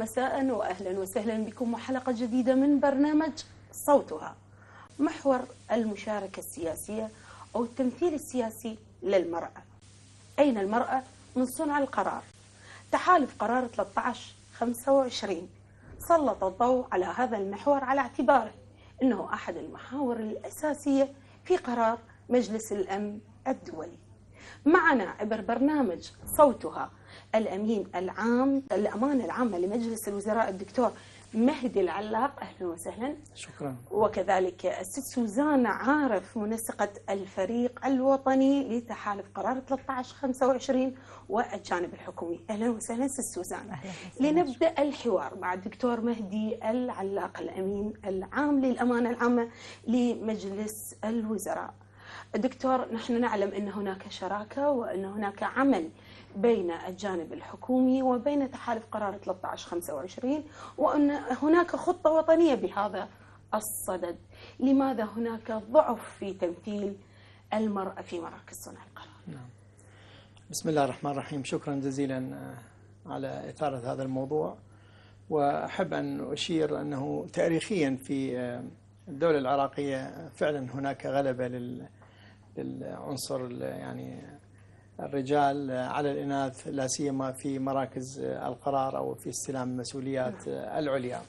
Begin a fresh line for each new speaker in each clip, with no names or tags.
مساء واهلا وسهلا بكم وحلقه جديده من برنامج صوتها. محور المشاركه السياسيه او التمثيل السياسي للمراه. اين المراه من صنع القرار؟ تحالف قرار 1325 سلط الضوء على هذا المحور على اعتباره انه احد المحاور الاساسيه في قرار مجلس الامن الدولي. معنا عبر برنامج صوتها الأمين العام الأمانة العامة لمجلس الوزراء الدكتور مهدي العلاق أهلا وسهلا شكرا وكذلك الست سوزان عارف منسقة الفريق الوطني لتحالف قرار 1325 والجانب الحكومي أهلا وسهلا ست سوزان لنبدأ الحوار مع الدكتور مهدي العلاق الأمين العام للأمانة العامة لمجلس الوزراء دكتور نحن نعلم ان هناك شراكه وان هناك عمل بين الجانب الحكومي وبين تحالف قرار 1325 وأن هناك خطة وطنية بهذا الصدد لماذا هناك ضعف في تمثيل المرأة في مراكز صنع القرار
نعم. بسم الله الرحمن الرحيم شكرا جزيلا آه، على إثارة هذا الموضوع وأحب أن أشير أنه تاريخيا في آه، الدولة العراقية فعلا هناك غلبة للعنصر يعني الرجال على الإناث لا سيما في مراكز القرار أو في استلام المسؤوليات نعم. العليا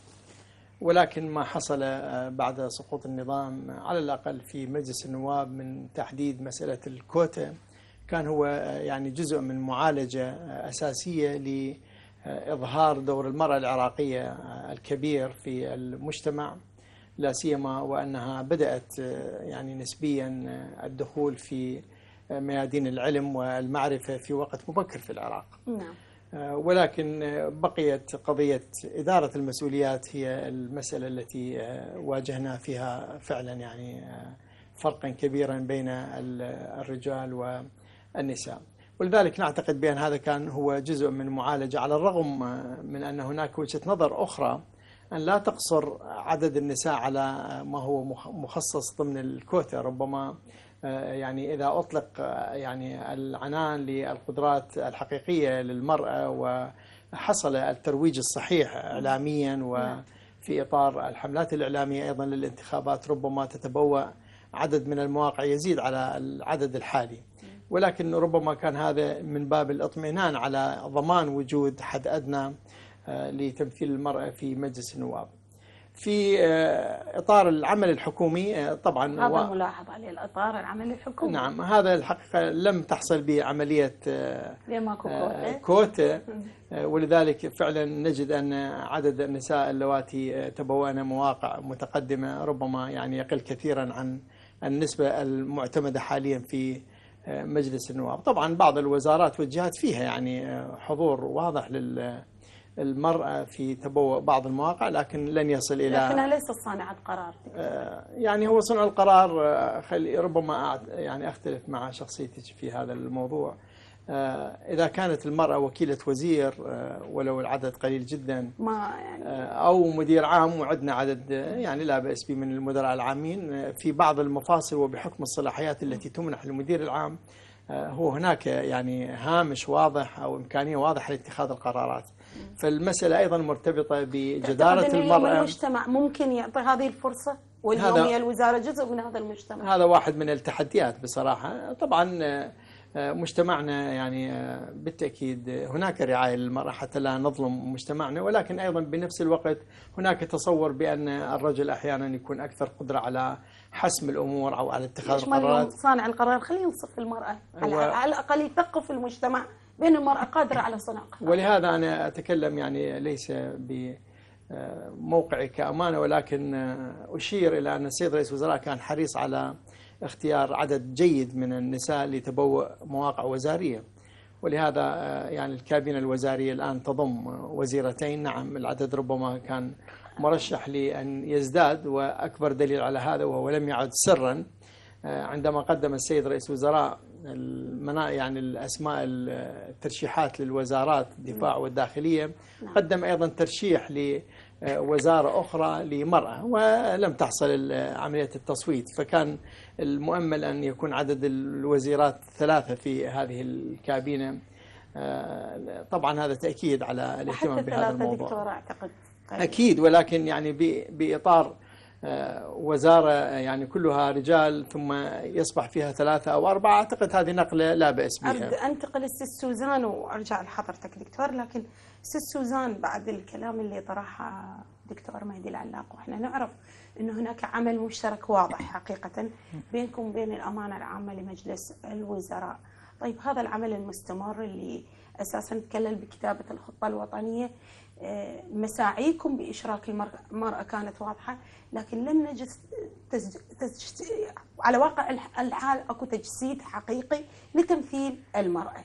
ولكن ما حصل آه، بعد سقوط النظام على الأقل في مجلس النواب من تحديد مسألة الكوتا كان هو آه، يعني جزء من معالجة آه، أساسية لإظهار دور المرأة العراقية الكبير في المجتمع لا سيما وأنها بدأت يعني نسبيا الدخول في ميادين العلم والمعرفة في وقت مبكر في العراق نعم. آه، ولكن بقيت قضية إدارة المسؤوليات هي المسألة التي آه، واجهنا فيها فعلا يعني آه، فرقا كبيرا بين الرجال والنساء ولذلك نعتقد بأن هذا كان هو جزء من معالجة على الرغم من أن هناك وجهة نظر أخرى أن لا تقصر عدد النساء على ما هو مخصص ضمن الكوتا ربما آه، يعني إذا أطلق آه، يعني العنان للقدرات الحقيقية للمرأة وحصل الترويج الصحيح إعلاميا نعم. وفي إطار الحملات الإعلامية أيضا للانتخابات ربما تتبوأ عدد من المواقع يزيد على العدد الحالي نعم. ولكن ربما كان هذا من باب الاطمئنان على ضمان وجود حد أدنى آه، لتمثيل المرأة في مجلس النواب في آه، إطار العمل الحكومي آه، طبعا هذا و...
ملاحظ على الإطار العمل الحكومي نعم
هذا الحقيقة لم تحصل به عملية آه، كوتا ولذلك فعلا نجد أن عدد النساء اللواتي تبوأن مواقع متقدمة ربما يعني يقل كثيرا عن النسبة المعتمدة حاليا في مجلس النواب طبعا بعض الوزارات والجهات فيها يعني حضور واضح لل المرأة في تبوء بعض المواقع لكن لن يصل إلى لكنها
ليست صانعة قرار
آه، يعني هو صنع القرار آه، ربما يعني أختلف مع شخصيتك في هذا الموضوع آه، إذا كانت المرأة وكيلة وزير ولو العدد قليل جدا ما يعني أو مدير عام وعدنا عدد يعني لا بأس به من المدراء العامين في بعض المفاصل وبحكم الصلاحيات التي تمنح للمدير العام هو هناك يعني هامش واضح أو إمكانية واضحة لاتخاذ القرارات فالمسألة أيضا مرتبطة بجدارة المرأة المجتمع
ممكن يعطي هذه الفرصة واليوم هي الوزارة جزء من هذا المجتمع هذا
واحد من التحديات بصراحة طبعا آه، آه، مجتمعنا يعني آه، بالتأكيد هناك رعاية للمرأة حتى لا نظلم مجتمعنا ولكن أيضا بنفس الوقت هناك تصور بأن الرجل أحيانا يكون أكثر قدرة على حسم الأمور أو على اتخاذ القرارات
صانع القرار خليه ينصف المرأة على الأقل يثقف المجتمع بين المرأة قادرة على قرار
ولهذا أنا أتكلم يعني ليس ب موقعي كأمانة ولكن أشير إلى أن السيد رئيس الوزراء كان حريص على اختيار عدد جيد من النساء لتبوء مواقع وزارية ولهذا آه، يعني الكابينة الوزارية الآن تضم وزيرتين نعم العدد ربما كان مرشح لأن يزداد وأكبر دليل على هذا وهو لم يعد سرا آه، عندما قدم السيد رئيس الوزراء يعني الأسماء الترشيحات للوزارات الدفاع نعم. والداخلية نعم. قدم أيضا ترشيح لوزارة آه، أخرى لمرأة ولم تحصل عملية التصويت فكان المؤمل أن يكون عدد الوزيرات ثلاثة في هذه الكابينة آه، طبعا هذا تأكيد على الاهتمام بهذا الموضوع دكتور
أعتقد أكيد
ولكن يعني بإطار آه، وزارة آه، يعني كلها رجال ثم يصبح فيها ثلاثة أو أربعة أعتقد هذه نقلة لا بأس بها أرد
أنتقل للست سوزان وأرجع لحضرتك دكتور لكن ست سوزان بعد الكلام اللي طرحه دكتور مهدي العلاق وإحنا نعرف انه هناك عمل مشترك واضح حقيقة بينكم وبين الأمانة العامة لمجلس الوزراء طيب هذا العمل المستمر اللي أساسا تكلل بكتابة الخطة الوطنية مساعيكم بإشراك المرأة كانت واضحة لكن لم نجد تسج... تسج... على واقع الحال أكو تجسيد حقيقي لتمثيل المرأة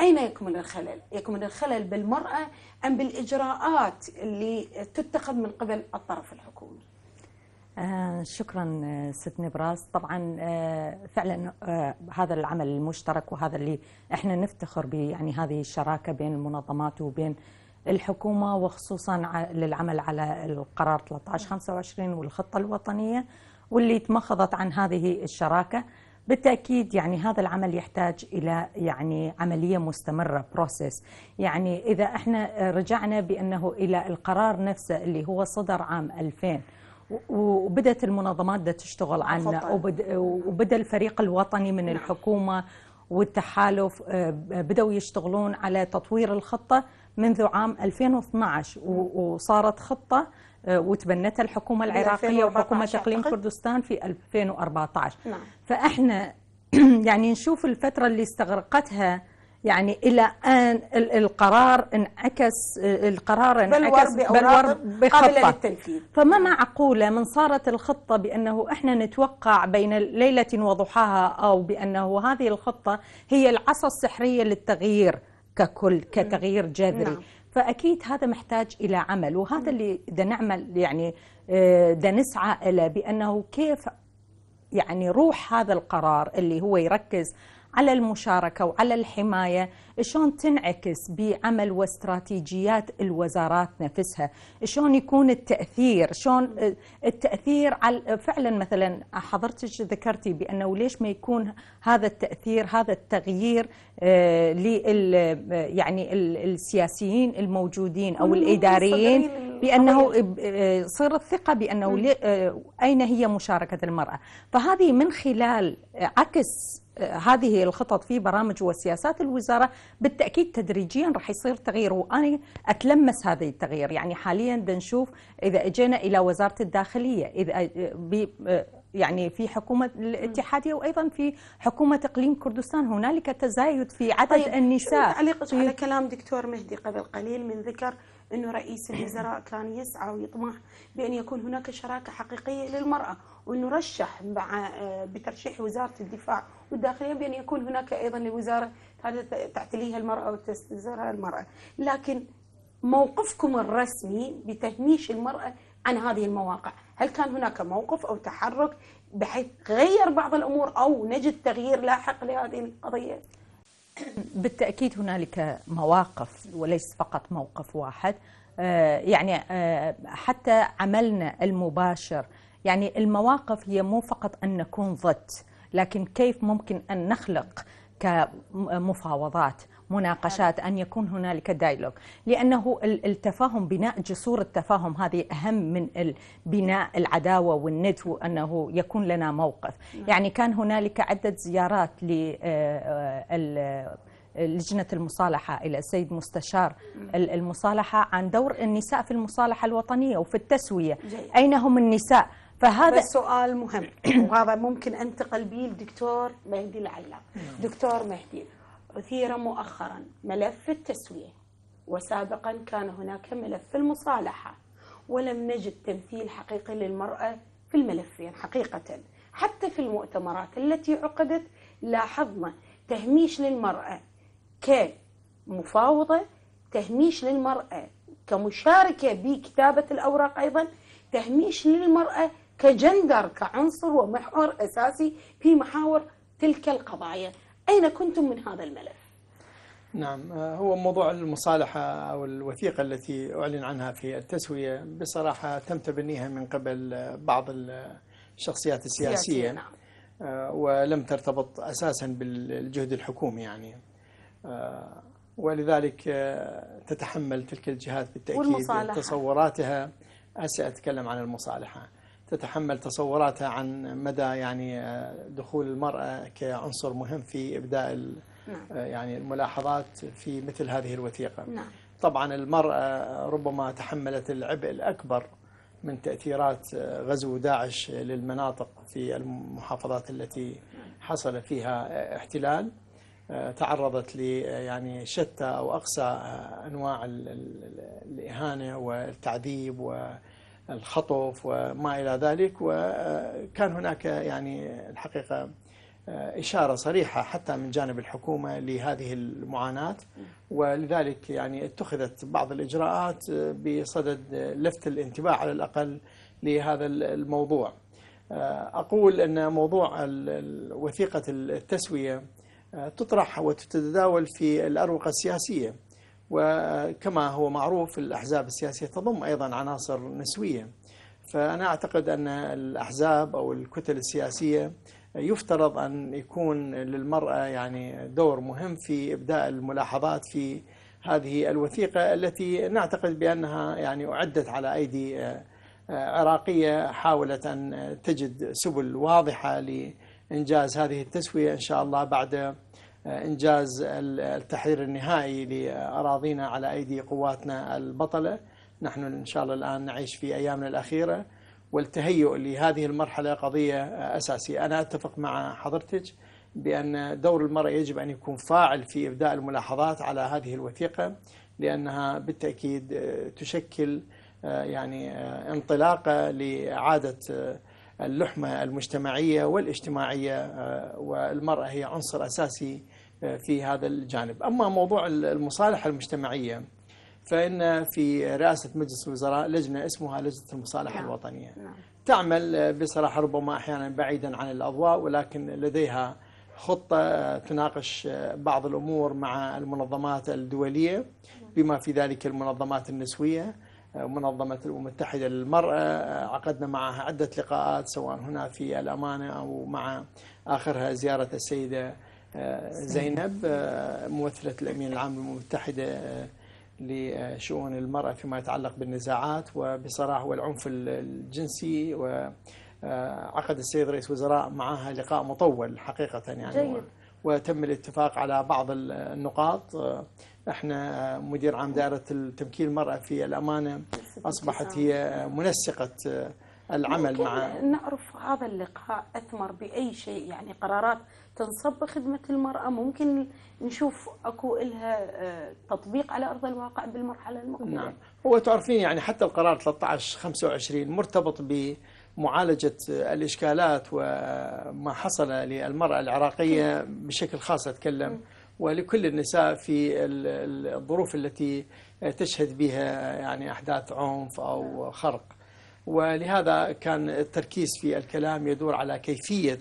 أين يكمن الخلل؟ يكمن الخلل بالمرأة أم بالإجراءات اللي تتخذ من قبل الطرف الحكومي؟
آه شكرا آه، ست نبراس طبعا آه فعلا آه هذا العمل المشترك وهذا اللي احنا نفتخر به يعني هذه الشراكه بين المنظمات وبين آه الحكومة وخصوصا للعمل على القرار 1325 والخطة الوطنية واللي تمخضت عن هذه الشراكة بالتاكيد يعني هذا العمل يحتاج الى يعني عمليه مستمره بروسيس يعني اذا احنا رجعنا بانه الى القرار نفسه اللي هو صدر عام 2000 وبدات المنظمات ده تشتغل عنه وبدا الفريق الوطني من نعم. الحكومه والتحالف آه، بداوا يشتغلون على تطوير الخطه منذ عام 2012 وصارت خطة آه، وتبنتها الحكومة العراقية وحكومة اقليم كردستان في 2014 نعم. فاحنا يعني نشوف الفترة اللي استغرقتها يعني الى ان القرار انعكس آه، القرار انعكس بالورد بخطه للتنفيذ فما معقوله من صارت الخطه بانه احنا نتوقع بين ليله وضحاها او بانه هذه الخطه هي العصا السحريه للتغيير ككل كتغيير جذري نعم. فأكيد هذا محتاج إلى عمل وهذا اللي بدنا نعمل يعني بدنا آه، نسعى له بأنه كيف يعني روح هذا القرار اللي هو يركز على المشاركة وعلى الحماية شلون تنعكس بعمل واستراتيجيات الوزارات نفسها شلون يكون التأثير شلون التأثير على فعلا مثلا حضرتك ذكرتي بأنه ليش ما يكون هذا التأثير هذا التغيير آه، لل يعني السياسيين الموجودين أو الإداريين بأنه آه، صير الثقة بأنه آه، أين هي مشاركة المرأة فهذه من خلال عكس هذه الخطط في برامج وسياسات الوزارة بالتأكيد تدريجيا راح يصير تغيير وأنا أتلمس هذا التغيير يعني حاليا بنشوف إذا أجينا إلى وزارة الداخلية إذا يعني في حكومة الاتحادية وأيضا في حكومة إقليم كردستان هنالك تزايد في عدد طيب النساء تعليقك على
كلام دكتور مهدي قبل قليل من ذكر أنه رئيس الوزراء كان يسعى ويطمح بأن يكون هناك شراكة حقيقية للمرأة ونرشح مع آه، بترشيح وزاره الدفاع والداخليه بان يكون هناك ايضا لوزاره تعتليها المراه وتستزرها المراه، لكن موقفكم الرسمي بتهميش المراه عن هذه المواقع، هل كان هناك موقف او تحرك بحيث غير بعض الامور او نجد تغيير لاحق لهذه القضيه؟
بالتاكيد هنالك مواقف وليس فقط موقف واحد. آه، يعني آه، حتى عملنا المباشر يعني المواقف هي مو فقط أن نكون ضد لكن كيف ممكن أن نخلق كمفاوضات مناقشات أن يكون هنالك دايلوج لأنه التفاهم بناء جسور التفاهم هذه أهم من بناء العداوة والند وأنه يكون لنا موقف نعم. يعني كان هنالك عدة زيارات ل آه، لجنة المصالحة إلى السيد مستشار نعم. المصالحة عن دور النساء في المصالحة الوطنية وفي التسوية
أين هم النساء فهذا سؤال مهم وهذا ممكن انتقل به للدكتور مهدي العلاق نعم. دكتور مهدي أثير مؤخرا ملف التسوية وسابقا كان هناك ملف المصالحة ولم نجد تمثيل حقيقي للمرأة في الملفين حقيقة حتى في المؤتمرات التي عقدت لاحظنا تهميش للمرأة كمفاوضة تهميش للمرأة كمشاركة بكتابة الأوراق أيضا تهميش للمرأة كجندر كعنصر ومحور أساسي في محاور تلك القضايا أين كنتم من هذا الملف؟
نعم آه، هو موضوع المصالحة أو الوثيقة التي أعلن عنها في التسوية بصراحة تم تبنيها من قبل آه، بعض الشخصيات السياسية نعم. آه، ولم ترتبط أساسا بالجهد الحكومي يعني ولذلك تتحمل تلك الجهات بالتأكيد تصوراتها هسه أتكلم عن المصالحة تتحمل تصوراتها عن مدى يعني آه، دخول المرأة كعنصر مهم في إبداء نعم. آه، يعني الملاحظات في مثل هذه الوثيقة نعم. طبعا المرأة ربما تحملت العبء الأكبر من تأثيرات آه، غزو داعش للمناطق في المحافظات التي حصل فيها احتلال تعرضت ل يعني شتى أو أقصى أنواع الإهانة والتعذيب و الخطف وما إلى ذلك وكان هناك يعني الحقيقة آه، إشارة صريحة حتى من جانب الحكومة لهذه المعاناة ولذلك يعني اتخذت بعض الإجراءات آه، بصدد لفت الانتباه على الأقل لهذا الموضوع آه، أقول أن موضوع وثيقة التسوية تطرح وتتداول في الأروقة السياسية وكما هو معروف الأحزاب السياسية تضم أيضا عناصر نسوية فأنا أعتقد أن الأحزاب أو الكتل السياسية يفترض أن يكون للمرأة يعني دور مهم في إبداء الملاحظات في هذه الوثيقة التي نعتقد بأنها يعني أعدت على أيدي آه، عراقية حاولت أن تجد سبل واضحة لإنجاز هذه التسوية إن شاء الله بعد إنجاز التحرير النهائي لأراضينا على أيدي قواتنا البطلة نحن إن شاء الله الآن نعيش في أيامنا الأخيرة والتهيؤ لهذه المرحلة قضية أساسية أنا أتفق مع حضرتك بأن دور المرأة يجب أن يكون فاعل في إبداء الملاحظات على هذه الوثيقة لأنها بالتأكيد تشكل يعني انطلاقة لإعادة اللحمة المجتمعية والاجتماعية والمرأة هي عنصر أساسي آه، في هذا الجانب أما موضوع المصالحة المجتمعية فإن في رئاسة مجلس الوزراء لجنة اسمها لجنة المصالحة نعم. الوطنية نعم. تعمل بصراحة ربما أحيانا بعيدا عن الأضواء ولكن لديها خطة تناقش بعض الأمور مع المنظمات الدولية بما في ذلك المنظمات النسوية منظمة الأمم المتحدة للمرأة عقدنا معها عدة لقاءات سواء هنا في الأمانة أو مع آخرها زيارة السيدة زينب آه، ممثلة الأمين العام للأمم المتحدة آه، لشؤون المرأة فيما يتعلق بالنزاعات وبصراحة والعنف الجنسي وعقد آه، السيد رئيس وزراء معها لقاء مطول حقيقة يعني جيد. وتم الاتفاق على بعض النقاط احنا مدير عام دائرة التمكين المرأة في الأمانة أصبحت هي منسقة العمل مع
نعرف هذا اللقاء أثمر بأي شيء يعني قرارات تنصب بخدمة المرأة ممكن نشوف أكو إلها آه، تطبيق على أرض الواقع بالمرحلة المقبلة نعم
هو تعرفين يعني حتى القرار 1325 مرتبط ب معالجة الإشكالات وما حصل للمرأة العراقية بشكل خاص أتكلم ولكل النساء في الظروف التي تشهد بها يعني أحداث عنف أو خرق ولهذا كان التركيز في الكلام يدور على كيفية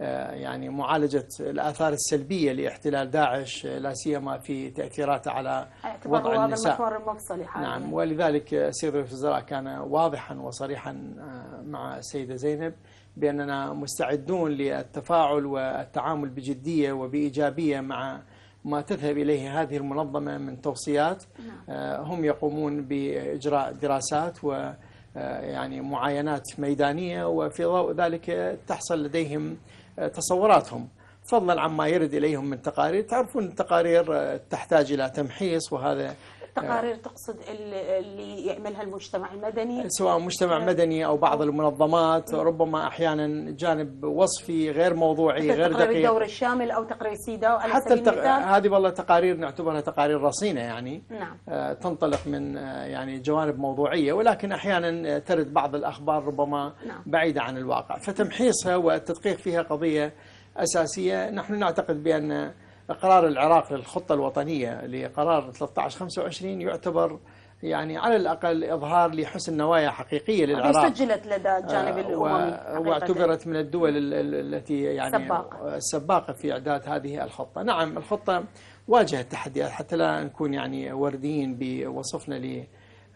آه، يعني معالجة الآثار السلبية لاحتلال داعش آه، لا سيما في تأثيراته على وضع النساء المشوار
المفصلي حاليا نعم
ولذلك سيد رئيس الوزراء كان واضحا وصريحا آه، مع السيدة زينب بأننا مستعدون للتفاعل والتعامل بجدية وبإيجابية مع ما تذهب إليه هذه المنظمة من توصيات نعم. هم يقومون بإجراء دراسات و يعني معاينات ميدانية وفي ضوء ذلك تحصل لديهم تصوراتهم فضلا عما يرد إليهم من تقارير تعرفون التقارير تحتاج إلى تمحيص وهذا تقارير آه.
تقصد اللي يعملها المجتمع المدني سواء مجتمع آه.
مدني او بعض آه. المنظمات ربما احيانا جانب وصفي غير موضوعي غير دقيق تقرير الدور
الشامل او تقرير سيدا حتى التق...
هذه والله تقارير نعتبرها تقارير رصينه يعني نعم. تنطلق من يعني جوانب موضوعيه ولكن احيانا ترد بعض الاخبار ربما نعم. بعيده عن الواقع فتمحيصها والتدقيق فيها قضيه اساسيه نحن نعتقد بان اقرار العراق للخطه الوطنيه لقرار 1325 يعتبر يعني على الاقل اظهار لحسن نوايا حقيقيه للعراق سجلت
لدى الجانب آه، الاممي واعتبرت
من الدول التي يعني سباقة. السباقه في اعداد هذه الخطه، نعم الخطه واجهت تحديات حتى لا نكون يعني ورديين بوصفنا ل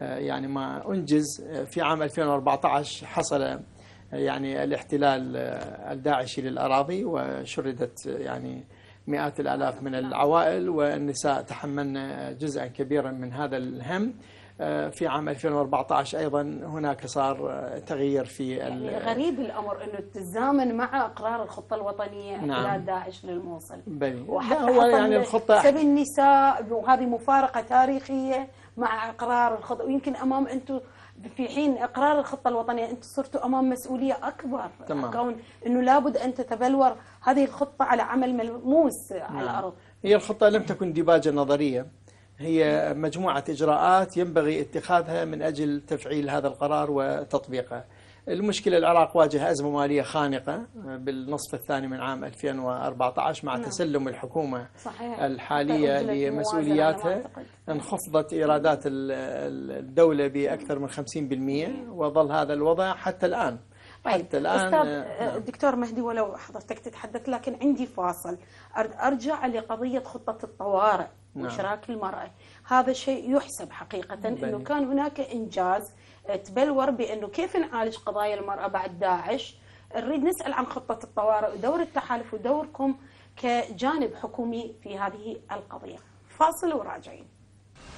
آه، يعني ما انجز في عام 2014 حصل آه، يعني الاحتلال الداعشي للاراضي وشردت يعني مئات الآلاف من نعم. العوائل والنساء تحملن جزءا كبيرا من هذا الهم آه، في عام 2014 ايضا هناك صار آه، تغيير في يعني غريب
الامر انه تتزامن مع اقرار الخطه الوطنيه نعم. بلاد داعش للموصل
بلي. وحتى هو يعني الخطه سبي
النساء وهذه مفارقه تاريخيه مع اقرار الخطه ويمكن امام انتم في حين اقرار الخطه الوطنيه انتم صرتوا امام مسؤوليه اكبر تمام. كون انه لابد ان تتبلور هذه الخطه على عمل ملموس على نعم. الارض
هي الخطه لم تكن ديباجه نظريه هي مجموعه اجراءات ينبغي اتخاذها من اجل تفعيل هذا القرار وتطبيقه المشكلة العراق واجه أزمة مالية خانقة آه، بالنصف الثاني من عام 2014 مع نعم. تسلم الحكومة صحيح. الحالية لمسؤولياتها انخفضت إيرادات الدولة بأكثر من 50% وظل هذا الوضع حتى الآن طيب، حتى الآن أستاذ
الدكتور آه، آه، نعم. مهدي ولو حضرتك تتحدث لكن عندي فاصل أرجع لقضية خطة الطوارئ نعم. وإشراك المرأة هذا الشيء يحسب حقيقة بني. أنه كان هناك إنجاز تبلور بانه كيف نعالج قضايا المراه بعد داعش نريد نسال عن خطه الطوارئ ودور التحالف ودوركم كجانب حكومي في هذه القضيه فاصل وراجعين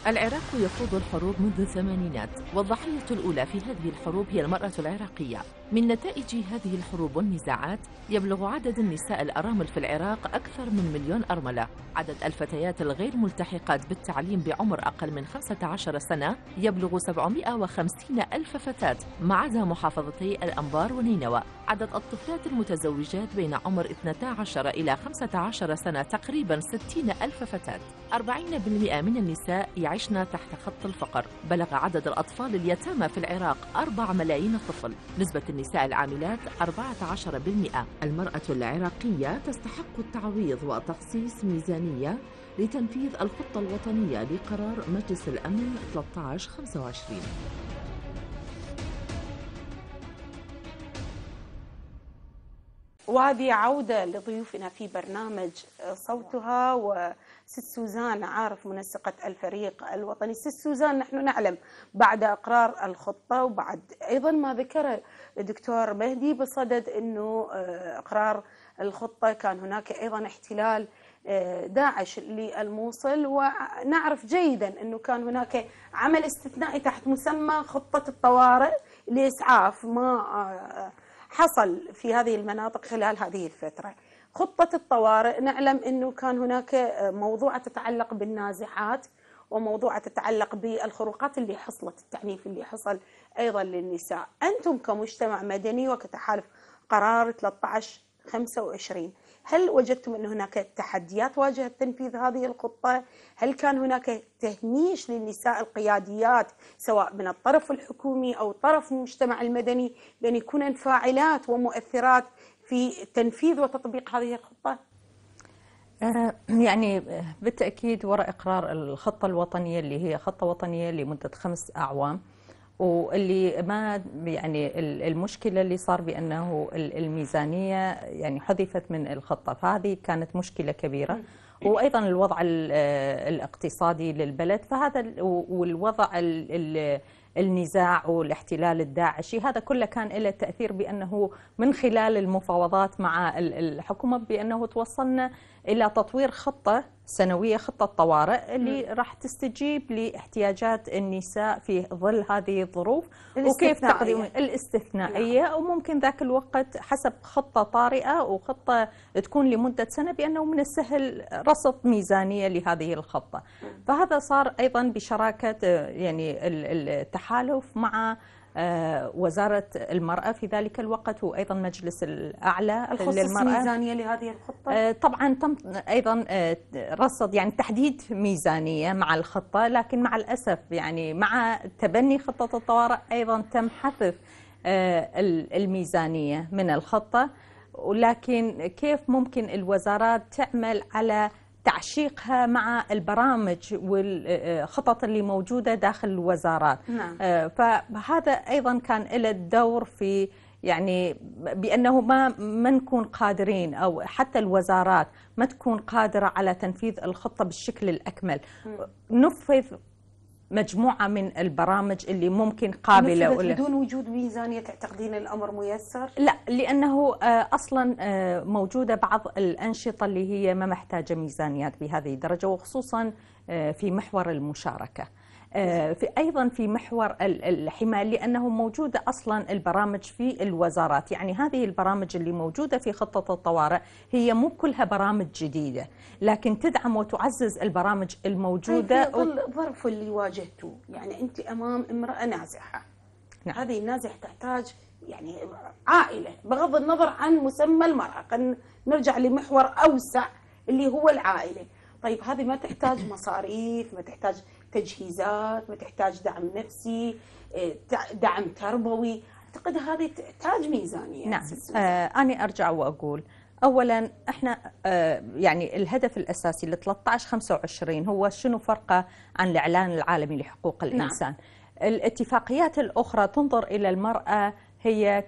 العراق يخوض الحروب منذ الثمانينات والضحية الأولى في هذه الحروب هي المرأة العراقية من نتائج هذه الحروب والنزاعات يبلغ عدد النساء الأرامل في العراق أكثر من مليون أرملة عدد الفتيات الغير ملتحقات بالتعليم بعمر أقل من 15 سنة يبلغ 750 ألف فتاة ما عدا محافظتي الأنبار ونينوى عدد الطفلات المتزوجات بين عمر 12 إلى 15 سنة تقريبا 60 ألف فتاة 40% من النساء يعيشن تحت خط الفقر بلغ عدد الأطفال اليتامى في العراق 4 ملايين طفل نسبة النساء العاملات 14% المرأة العراقية تستحق التعويض وتخصيص ميزانية لتنفيذ الخطة الوطنية لقرار مجلس الأمن 1325
وهذه عودة لضيوفنا في برنامج صوتها وست سوزان عارف منسقة الفريق الوطني ست سوزان نحن نعلم بعد إقرار الخطة وبعد أيضا ما ذكر الدكتور مهدي بصدد أنه آه، إقرار الخطة كان هناك أيضا احتلال آه، داعش للموصل ونعرف جيدا أنه كان هناك عمل استثنائي تحت مسمى خطة الطوارئ لإسعاف ما آه، حصل في هذه المناطق خلال هذه الفترة خطة الطوارئ نعلم أنه كان هناك موضوعة تتعلق بالنازحات وموضوعة تتعلق بالخروقات اللي حصلت التعنيف اللي حصل أيضا للنساء أنتم كمجتمع مدني وكتحالف قرار 1325 هل وجدتم أن هناك تحديات واجهت تنفيذ هذه الخطة؟ هل كان هناك تهميش للنساء القياديات سواء من الطرف الحكومي أو طرف المجتمع المدني بأن يكونن فاعلات ومؤثرات في تنفيذ وتطبيق هذه الخطة؟
آه، يعني بالتأكيد وراء إقرار الخطة الوطنية اللي هي خطة وطنية لمدة خمس أعوام واللي ما يعني المشكله اللي صار بانه الميزانيه يعني حذفت من الخطه فهذه كانت مشكله كبيره وايضا الوضع الاقتصادي للبلد فهذا والوضع النزاع والاحتلال الداعشي هذا كله كان له تاثير بانه من خلال المفاوضات مع الحكومه بانه توصلنا الى تطوير خطه سنوية خطة طوارئ اللي راح تستجيب لاحتياجات النساء في ظل هذه الظروف وكيف تقديم الاستثنائية نعم. وممكن ذاك الوقت حسب خطة طارئة وخطة تكون لمدة سنة بأنه من السهل رصد ميزانية لهذه الخطة فهذا صار أيضا بشراكة آه، يعني التحالف مع آه، وزارة المرأة في ذلك الوقت وأيضا مجلس الأعلى للمرأة ميزانية
لهذه الخطة؟ آه،
طبعا تم أيضا آه، رصد يعني تحديد ميزانية مع الخطة لكن مع الأسف يعني مع تبني خطة الطوارئ أيضا تم حذف الميزانية من الخطة ولكن كيف ممكن الوزارات تعمل على تعشيقها مع البرامج والخطط اللي موجودة داخل الوزارات نعم. آه، فهذا أيضا كان له الدور في يعني بأنه ما ما نكون قادرين أو حتى الوزارات ما تكون قادرة على تنفيذ الخطة بالشكل الأكمل نفذ مجموعه من البرامج اللي ممكن قابله بدون
وجود ميزانيه تعتقدين الامر ميسر؟ لا
لانه آه، اصلا آه، موجوده بعض الانشطه اللي هي ما محتاجه ميزانيات بهذه الدرجه وخصوصا آه، في محور المشاركه. آه، في ايضا في محور الحمايه لانه موجوده اصلا البرامج في الوزارات يعني هذه البرامج اللي موجوده في خطه الطوارئ هي مو كلها برامج جديده لكن تدعم وتعزز البرامج الموجوده ظل
الظرف اللي واجهته يعني انت امام امراه نازحه نعم. هذه النازحه تحتاج يعني عائله بغض النظر عن مسمى المراه نرجع لمحور اوسع اللي هو العائله طيب هذه ما تحتاج مصاريف ما تحتاج تجهيزات ما تحتاج دعم نفسي آه، دعم تربوي اعتقد هذه تحتاج ميزانيه نعم
آه انا ارجع واقول اولا احنا آه يعني الهدف الاساسي ل 13 25 هو شنو فرقه عن الاعلان العالمي لحقوق نعم. الانسان نعم. الاتفاقيات الاخرى تنظر الى المراه هي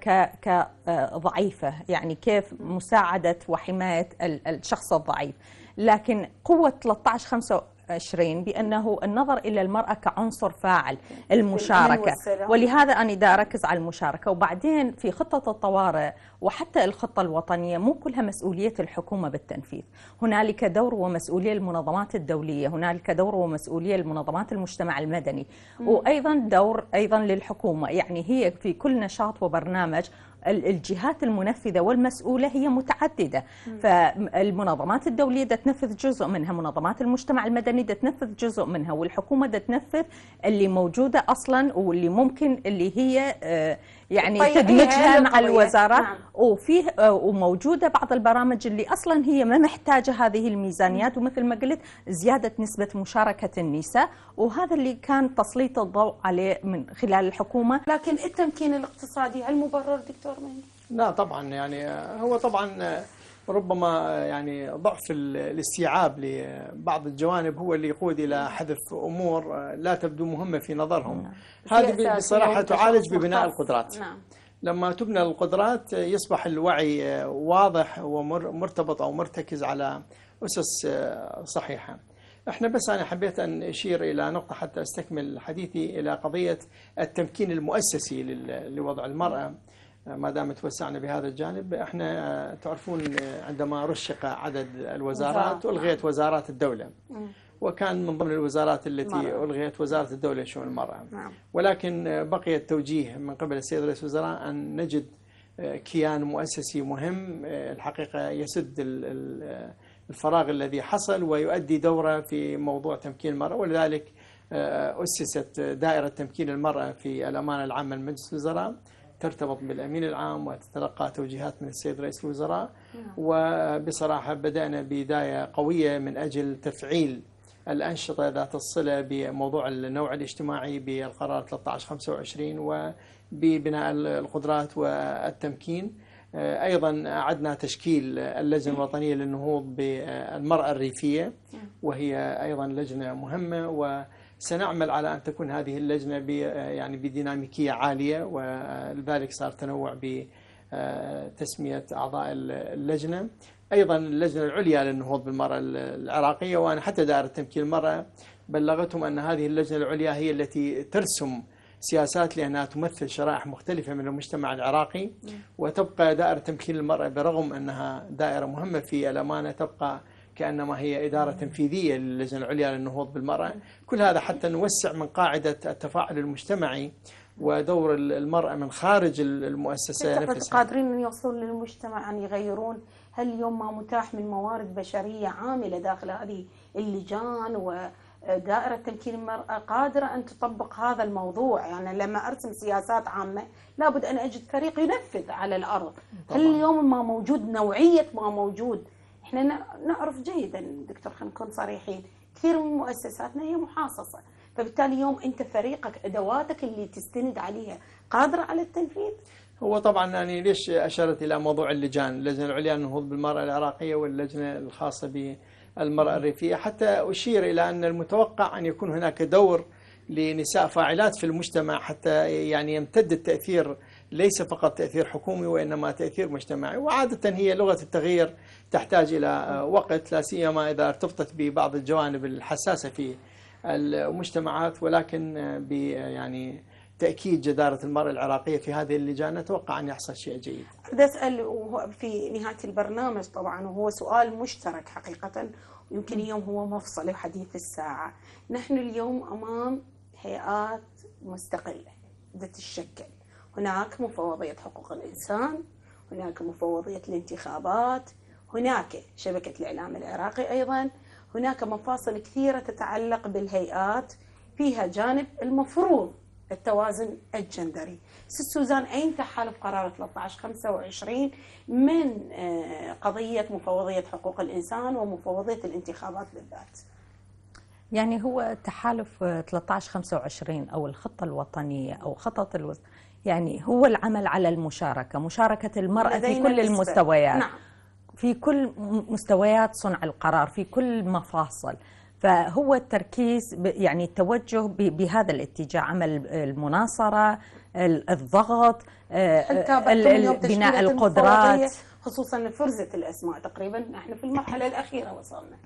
كضعيفه آه، يعني كيف مساعده وحمايه الشخص الضعيف لكن قوة 13 25 بأنه النظر إلى المرأة كعنصر فاعل المشاركة ولهذا أنا دا أركز على المشاركة وبعدين في خطة الطوارئ وحتى الخطة الوطنية مو كلها مسؤولية الحكومة بالتنفيذ هنالك دور ومسؤولية المنظمات الدولية هنالك دور ومسؤولية لمنظمات المجتمع المدني وأيضا دور أيضا للحكومة يعني هي في كل نشاط وبرنامج الجهات المنفذة والمسؤولة هي متعددة فالمنظمات الدولية تنفذ جزء منها منظمات المجتمع المدني تنفذ جزء منها والحكومة تنفذ اللي موجودة أصلا واللي ممكن اللي هي آه، يعني طيب، تدمجها إيه، مع الوزاره نعم. وفيه آه، وموجوده بعض البرامج اللي اصلا هي ما محتاجه هذه الميزانيات ومثل ما قلت زياده نسبه مشاركه النساء وهذا اللي كان تسليط الضوء عليه من خلال الحكومه لكن التمكين
الاقتصادي هل مبرر دكتور مين؟
لا طبعا يعني آه، هو طبعا آه، ربما يعني ضعف الاستيعاب لبعض الجوانب هو اللي يقود الى نعم. حذف امور آه، لا تبدو مهمه في نظرهم نعم. هذه بصراحه تعالج ببناء القدرات نعم. لما تبنى القدرات آه، يصبح الوعي آه، واضح ومرتبط او مرتكز على اسس صحيحه احنا بس انا حبيت ان اشير الى نقطه حتى استكمل حديثي الى قضيه التمكين المؤسسي لوضع المراه ما دام توسعنا بهذا الجانب احنا آه، تعرفون آه، عندما رشق عدد الوزارات الغيت وزارات الدوله وكان من ضمن الوزارات التي مرة. الغيت وزاره الدوله شؤون المراه نعم. ولكن آه، بقي التوجيه من قبل السيد رئيس الوزراء ان نجد كيان مؤسسي مهم الحقيقه يسد الفراغ الذي حصل ويؤدي دوره في موضوع تمكين المراه ولذلك اسست دائره تمكين المراه في الامانه العامه لمجلس الوزراء ترتبط بالأمين العام وتتلقى توجيهات من السيد رئيس الوزراء نعم. وبصراحة بدأنا بداية قوية من أجل تفعيل الأنشطة ذات الصلة بموضوع النوع الاجتماعي بالقرار 1325 وببناء القدرات والتمكين أيضا أعدنا تشكيل اللجنة الوطنية للنهوض بالمرأة الريفية نعم. وهي أيضا لجنة مهمة و سنعمل على أن تكون هذه اللجنة يعني بديناميكية عالية ولذلك صار تنوع بتسمية أعضاء اللجنة أيضا اللجنة العليا للنهوض بالمرأة العراقية وأنا حتى دائرة تمكين المرأة بلغتهم أن هذه اللجنة العليا هي التي ترسم سياسات لأنها تمثل شرائح مختلفة من المجتمع العراقي وتبقى دائرة تمكين المرأة برغم أنها دائرة مهمة في الأمانة تبقى كأنما هي إدارة تنفيذية للجنة العليا للنهوض بالمرأة كل هذا حتى نوسع من قاعدة التفاعل المجتمعي ودور المرأة من خارج المؤسسة نفسها قادرين
أن يوصلون للمجتمع أن يغيرون هل اليوم ما متاح من موارد بشرية عاملة داخل هذه اللجان و دائرة تمكين المرأة قادرة أن تطبق هذا الموضوع يعني لما أرسم سياسات عامة لابد أن أجد فريق ينفذ على الأرض طبعا. هل اليوم ما موجود نوعية ما موجود احنا نعرف جيدا دكتور خلينا نكون صريحين كثير من مؤسساتنا هي محاصصه فبالتالي يوم انت فريقك ادواتك اللي تستند عليها قادره على التنفيذ
هو طبعا يعني ليش اشرت الى موضوع اللجان اللجنه العليا للنهوض بالمراه العراقيه واللجنه الخاصه بالمراه الريفيه حتى اشير الى ان المتوقع ان يكون هناك دور لنساء فاعلات في المجتمع حتى يعني يمتد التاثير ليس فقط تأثير حكومي وإنما تأثير مجتمعي وعادة هي لغة التغيير تحتاج إلى وقت لا سيما إذا ارتبطت ببعض الجوانب الحساسة في المجتمعات ولكن ب يعني تأكيد جدارة المرأة العراقية في هذه اللجان أتوقع أن يحصل شيء جيد
بدي أسأل في نهاية البرنامج طبعا وهو سؤال مشترك حقيقة يمكن اليوم هو مفصل وحديث الساعة نحن اليوم أمام هيئات مستقلة بدها تتشكل هناك مفوضية حقوق الإنسان هناك مفوضية الانتخابات هناك شبكة الإعلام العراقي أيضا هناك مفاصل كثيرة تتعلق بالهيئات فيها جانب المفروض التوازن الجندري ست سوزان أين تحالف قرار 1325 من آه، قضية مفوضية حقوق الإنسان ومفوضية الانتخابات بالذات
يعني هو تحالف 1325 أو الخطة الوطنية أو خطط الوطنية يعني هو العمل على المشاركة مشاركة المرأة في كل المستويات نعم. في كل مستويات صنع القرار في كل مفاصل فهو التركيز يعني التوجه بهذا الاتجاه عمل المناصرة الضغط آه، بناء القدرات
خصوصا فرزة الأسماء تقريبا نحن في المرحلة الأخيرة وصلنا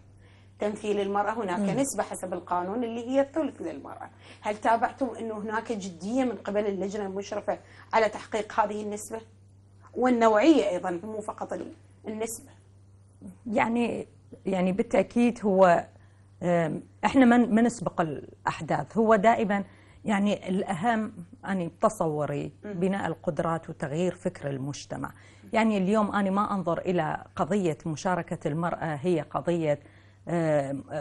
تمثيل المرأة هناك م. نسبة حسب القانون اللي هي الثلث للمرأة هل تابعتم أنه هناك جدية من قبل اللجنة المشرفة على تحقيق هذه النسبة والنوعية أيضا مو فقط النسبة
يعني يعني بالتأكيد هو احنا من ما نسبق الاحداث هو دائما يعني الاهم اني بتصوري بناء القدرات وتغيير فكر المجتمع يعني اليوم أنا ما انظر الى قضيه مشاركه المراه هي قضيه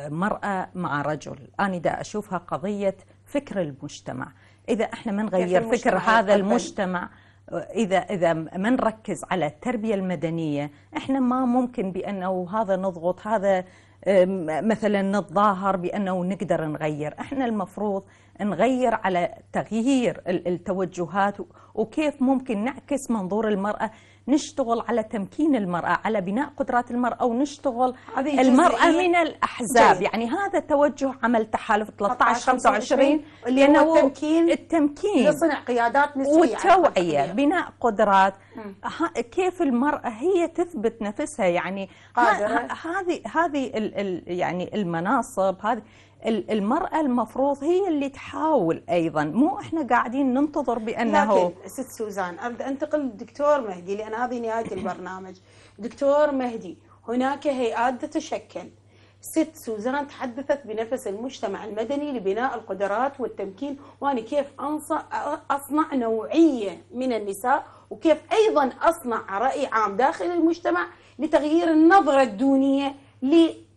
مرأة مع رجل أنا دا أشوفها قضية فكر المجتمع إذا إحنا ما نغير فكر هذا المجتمع إذا إذا ما نركز على التربية المدنية إحنا ما ممكن بأنه هذا نضغط هذا مثلا نتظاهر بأنه نقدر نغير إحنا المفروض نغير على تغيير التوجهات وكيف ممكن نعكس منظور المرأة نشتغل على تمكين المرأة على بناء قدرات المرأة ونشتغل المرأة من الأحزاب جاي. يعني هذا توجه عمل تحالف 13 25 لأنه هو التمكين التمكين لصنع
قيادات نسوية والتوعية
بناء قدرات كيف المرأة هي تثبت نفسها يعني هذه هذه يعني المناصب هذه المرأة المفروض هي اللي تحاول أيضا مو إحنا قاعدين ننتظر بأنه لكن
ست سوزان أرد أنتقل للدكتور مهدي لأن هذه نهاية البرنامج دكتور مهدي هناك هيئات تتشكل ست سوزان تحدثت بنفس المجتمع المدني لبناء القدرات والتمكين وأنا كيف أصنع نوعية من النساء وكيف أيضا أصنع رأي عام داخل المجتمع لتغيير النظرة الدونية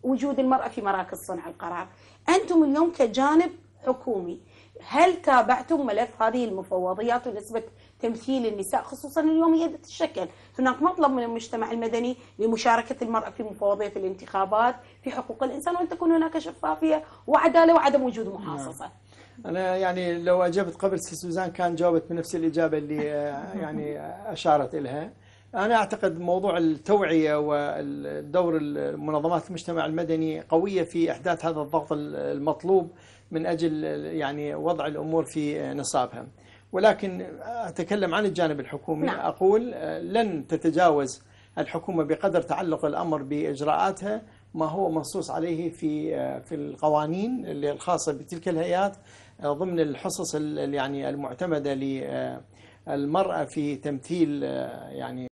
وجود المرأة في مراكز صنع القرار أنتم اليوم كجانب حكومي هل تابعتم ملف هذه المفوضيات ونسبة تمثيل النساء خصوصا اليوم هي تتشكل هناك مطلب من المجتمع المدني لمشاركة المرأة في مفوضية الانتخابات في حقوق الإنسان وأن تكون هناك شفافية وعدالة وعدم وجود نعم. محاصصة
أنا يعني لو أجبت قبل سوزان كان جاوبت بنفس الإجابة اللي آه، يعني آه، أشارت إلها أنا أعتقد موضوع التوعية ودور المنظمات المجتمع المدني قوية في إحداث هذا الضغط المطلوب من أجل يعني وضع الأمور في نصابها ولكن أتكلم عن الجانب الحكومي نعم. أقول آه، لن تتجاوز الحكومة بقدر تعلق الأمر بإجراءاتها ما هو منصوص عليه في آه، في القوانين الخاصة بتلك الهيئات آه، ضمن الحصص يعني المعتمدة للمرأة في تمثيل يعني